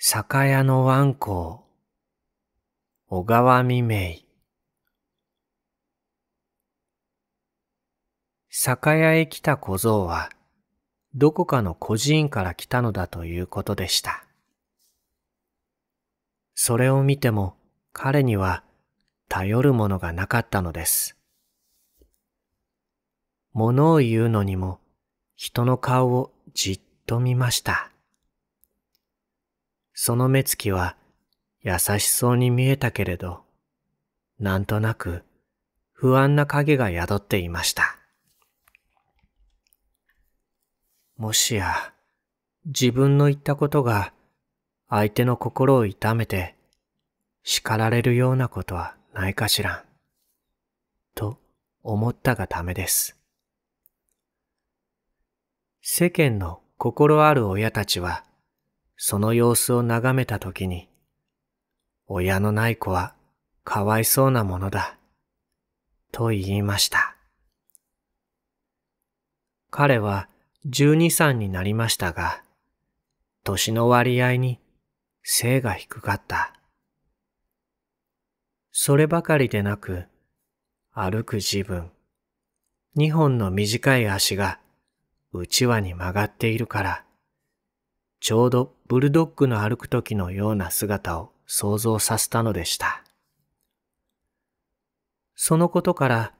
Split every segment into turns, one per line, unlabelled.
酒屋の湾行小川未明酒屋へ来た小僧は、どこかの孤児院から来たのだということでした。それを見ても彼には頼るものがなかったのです。物を言うのにも人の顔をじっと見ました。その目つきは優しそうに見えたけれど、なんとなく不安な影が宿っていました。もしや、自分の言ったことが相手の心を痛めて叱られるようなことはないかしらん。と思ったがためです。世間の心ある親たちはその様子を眺めた時に、親のない子はかわいそうなものだ、と言いました。彼は12歳になりましたが、年の割合に背が低かった。そればかりでなく、歩く自分、二本の短い足がうちわに曲がっているから、ちょうどブルドッグの歩く時のような姿を想像させたのでした。そのことから、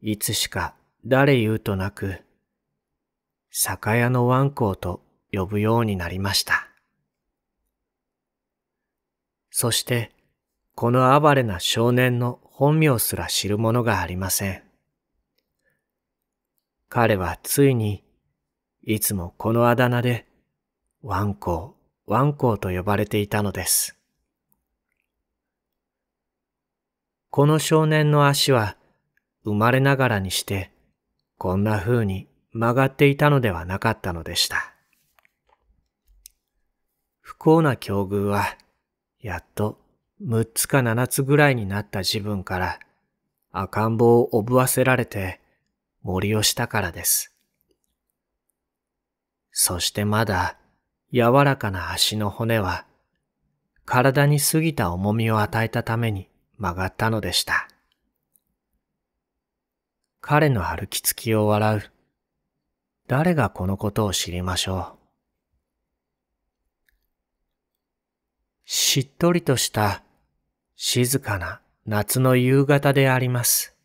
いつしか誰言うとなく、酒屋のワンコウと呼ぶようになりました。そして、この哀れな少年の本名すら知るものがありません。彼はついに、いつもこのあだ名でワンコウ、ワンコウと呼ばれていたのです。この少年の足は生まれながらにしてこんな風に曲がっていたのではなかったのでした。不幸な境遇はやっと六つか七つぐらいになった自分から赤ん坊をおぶわせられて森をしたからです。そしてまだ柔らかな足の骨は、体に過ぎた重みを与えたために曲がったのでした。彼の歩きつきを笑う。誰がこのことを知りましょう。しっとりとした静かな夏の夕方であります。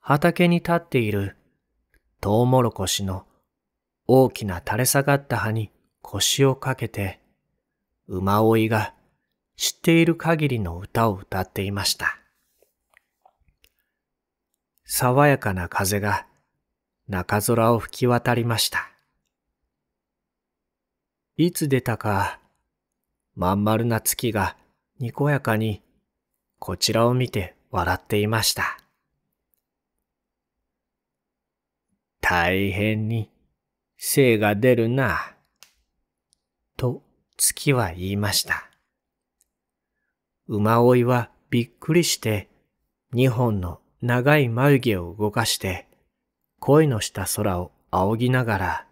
畑に立っているトウモロコシの大きな垂れ下がった葉に腰をかけて、馬追いが知っている限りの歌を歌っていました。爽やかな風が中空を吹き渡りました。いつ出たか、まん丸な月がにこやかにこちらを見て笑っていました。大変に精が出るな。と月は言いました。馬追いはびっくりして二本の長い眉毛を動かして恋のした空を仰ぎながら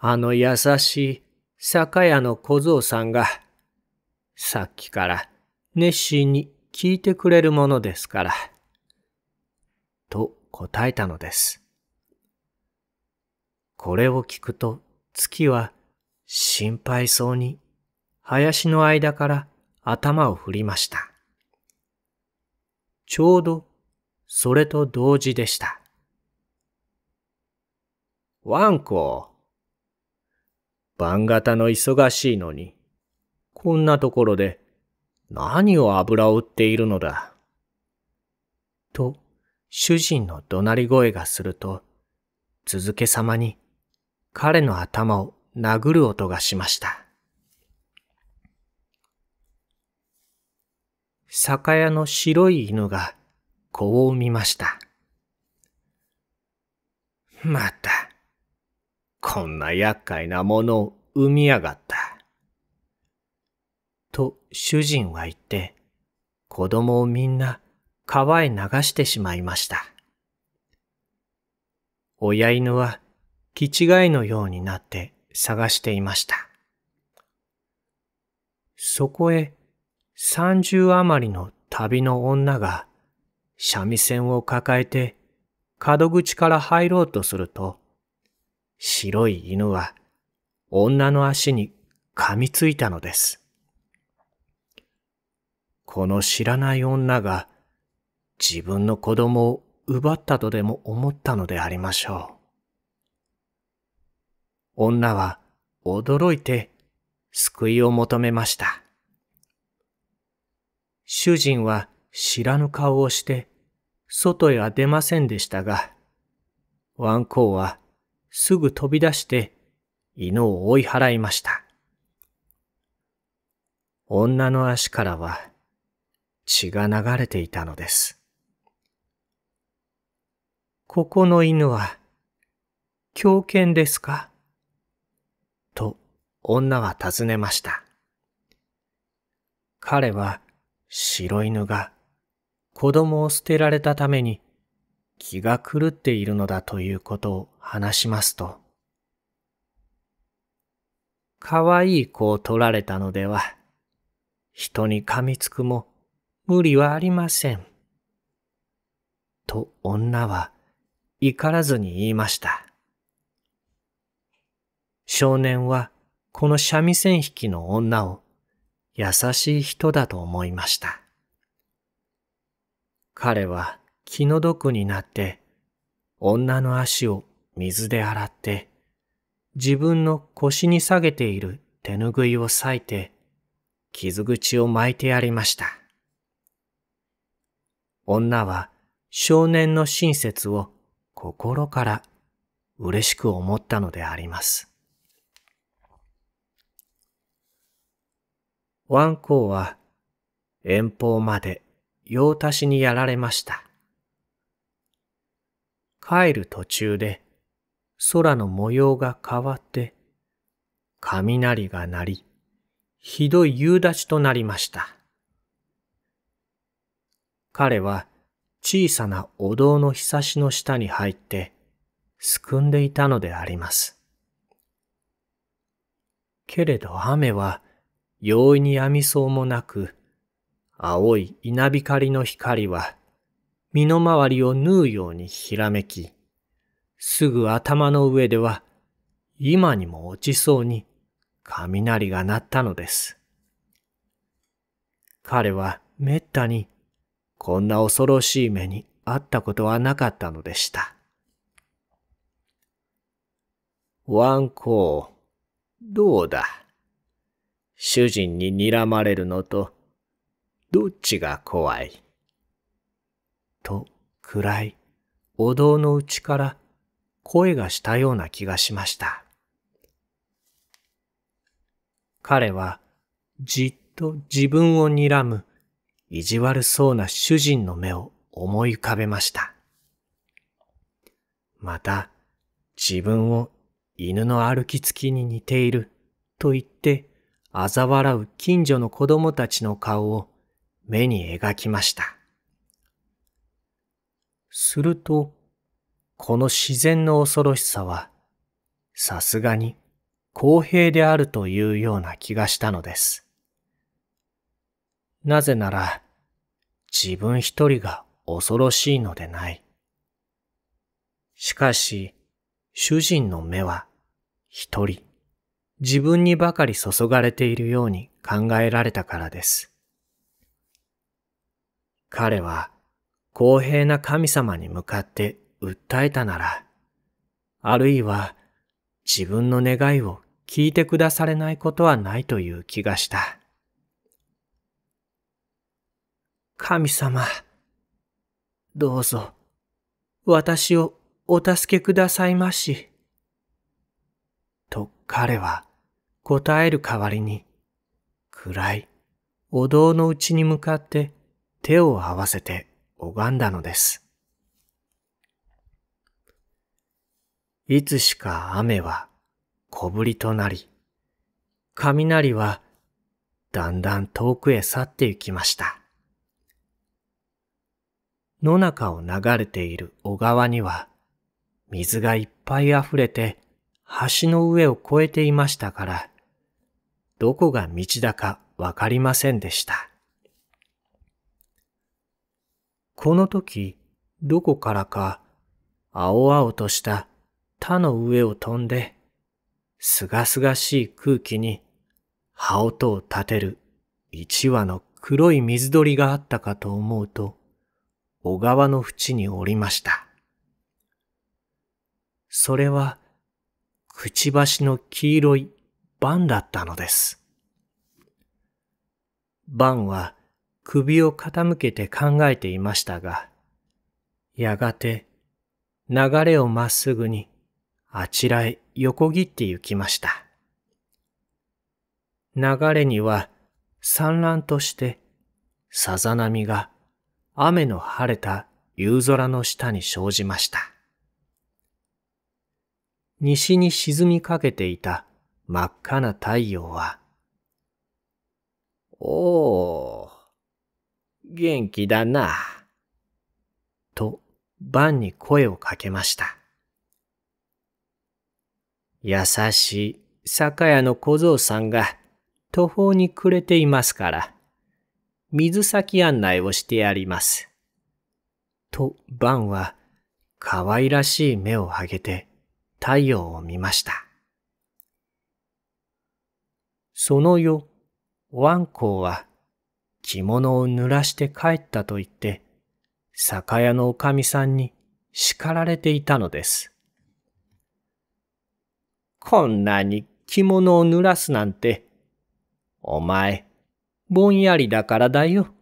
あの優しい酒屋の小僧さんがさっきから熱心に聞いてくれるものですからと答えたのです。これを聞くと月は心配そうに林の間から頭を振りました。ちょうどそれと同時でした。ワンコ。晩型の忙しいのに、こんなところで何を油を売っているのだ。と、主人の怒鳴り声がすると、続けさまに彼の頭を殴る音がしました。酒屋の白い犬が子を見ました。また、こんな厄介なものを産みやがった。と主人は言って、子供をみんな川へ流してしまいました。親犬は気違いのようになって探していました。そこへ三十余りの旅の女が三味線を抱えて角口から入ろうとすると、白い犬は女の足に噛みついたのです。この知らない女が自分の子供を奪ったとでも思ったのでありましょう。女は驚いて救いを求めました。主人は知らぬ顔をして外へは出ませんでしたが、ワンコウはすぐ飛び出して犬を追い払いました。女の足からは血が流れていたのです。ここの犬は狂犬ですか女は尋ねました。彼は白犬が子供を捨てられたために気が狂っているのだということを話しますと、わいい子を取られたのでは、人に噛みつくも無理はありません。と女は怒らずに言いました。少年はこの三味線弾きの女を優しい人だと思いました。彼は気の毒になって女の足を水で洗って自分の腰に下げている手ぬぐいを裂いて傷口を巻いてやりました。女は少年の親切を心から嬉しく思ったのであります。コ公は遠方まで用足しにやられました。帰る途中で空の模様が変わって雷が鳴り、ひどい夕立となりました。彼は小さなお堂のひさしの下に入ってすくんでいたのであります。けれど雨は容易にやみそうもなく、青い稲光の光は、身の回りを縫うようにひらめき、すぐ頭の上では、今にも落ちそうに雷が鳴ったのです。彼はめったにこんな恐ろしい目に遭ったことはなかったのでした。ワンコー、どうだ主人に睨まれるのと、どっちが怖いと、暗い、お堂の内から声がしたような気がしました。彼は、じっと自分を睨む、意地悪そうな主人の目を思い浮かべました。また、自分を犬の歩きつきに似ていると言って嘲笑う近所の子供たちの顔を目に描きました。すると、この自然の恐ろしさは、さすがに公平であるというような気がしたのです。なぜなら、自分一人が恐ろしいのでない。しかし、主人の目は一人自分にばかり注がれているように考えられたからです。彼は公平な神様に向かって訴えたなら、あるいは自分の願いを聞いてくだされないことはないという気がした。神様、どうぞ私をお助けくださいまし。と彼は答える代わりに、暗いお堂のうちに向かって手を合わせて拝んだのです。いつしか雨は小降りとなり、雷はだんだん遠くへ去って行きました。野中を流れている小川には水がいっぱい溢れて橋の上を越えていましたから、どこが道だかわかりませんでした。この時、どこからか、青々とした田の上を飛んで、すがすがしい空気に羽音を立てる一羽の黒い水鳥があったかと思うと、小川の淵におりました。それはくちばしの黄色いバンだったのです。バンは首を傾けて考えていましたが、やがて流れをまっすぐにあちらへ横切って行きました。流れには産卵としてさざ波が雨の晴れた夕空の下に生じました。西に沈みかけていた真っ赤な太陽は、おお、元気だな。と、バンに声をかけました。優しい酒屋の小僧さんが途方に暮れていますから、水先案内をしてやります。と、バンは、可愛らしい目を上げて、太陽を見ました。その夜、ワンコウは着物を濡らして帰ったと言って、酒屋のおかみさんに叱られていたのです。こんなに着物を濡らすなんて、お前、ぼんやりだからだよ。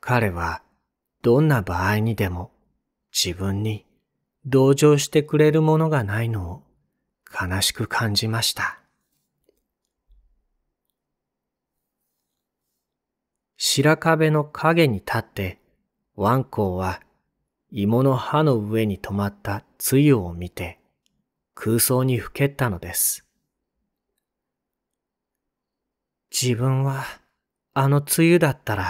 彼は、どんな場合にでも、自分に同情してくれるものがないのを悲しく感じました。白壁の影に立って、ワンコウは芋の葉の上に止まった露を見て空想にふけったのです。自分はあの露だったら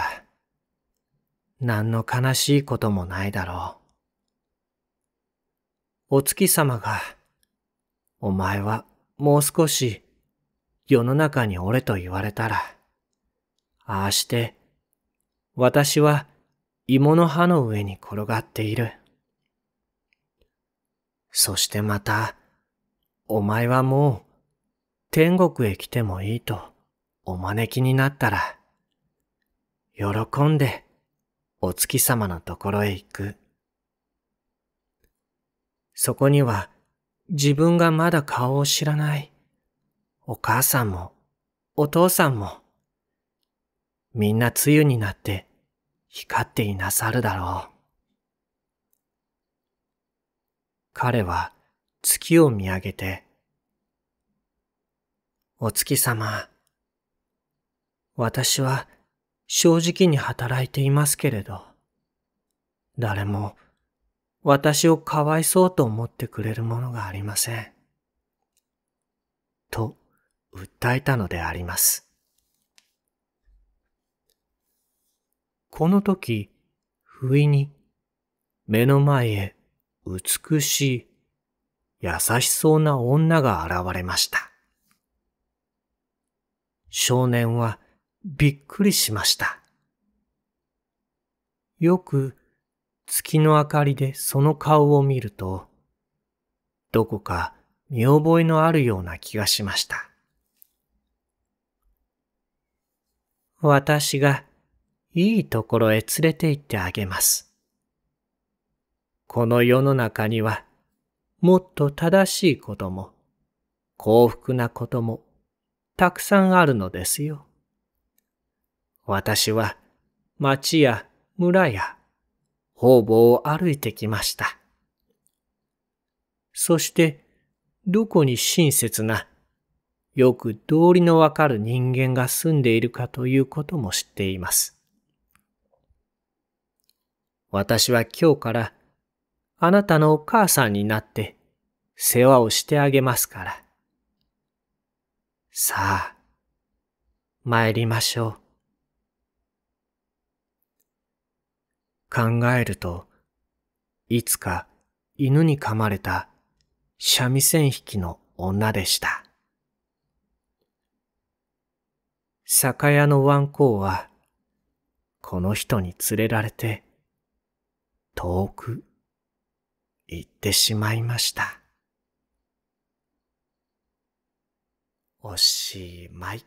何の悲しいこともないだろう。お月様が、お前はもう少し世の中におれと言われたら、ああして、私は芋の葉の上に転がっている。そしてまた、お前はもう天国へ来てもいいとお招きになったら、喜んでお月様のところへ行く。そこには自分がまだ顔を知らないお母さんもお父さんもみんな雨になって光っていなさるだろう。彼は月を見上げて、お月様、私は正直に働いていますけれど、誰も私をかわいそうと思ってくれるものがありません。と訴えたのであります。この時、不意に目の前へ美しい優しそうな女が現れました。少年はびっくりしました。よく月の明かりでその顔を見ると、どこか見覚えのあるような気がしました。私がいいところへ連れて行ってあげます。この世の中にはもっと正しいことも幸福なこともたくさんあるのですよ。私は町や村や方々を歩いてきました。そして、どこに親切な、よく道理のわかる人間が住んでいるかということも知っています。私は今日からあなたのお母さんになって世話をしてあげますから。さあ、参りましょう。考えると、いつか犬に噛まれた三味線引きの女でした。酒屋のワンコウは、この人に連れられて、遠く行ってしまいました。おしまい。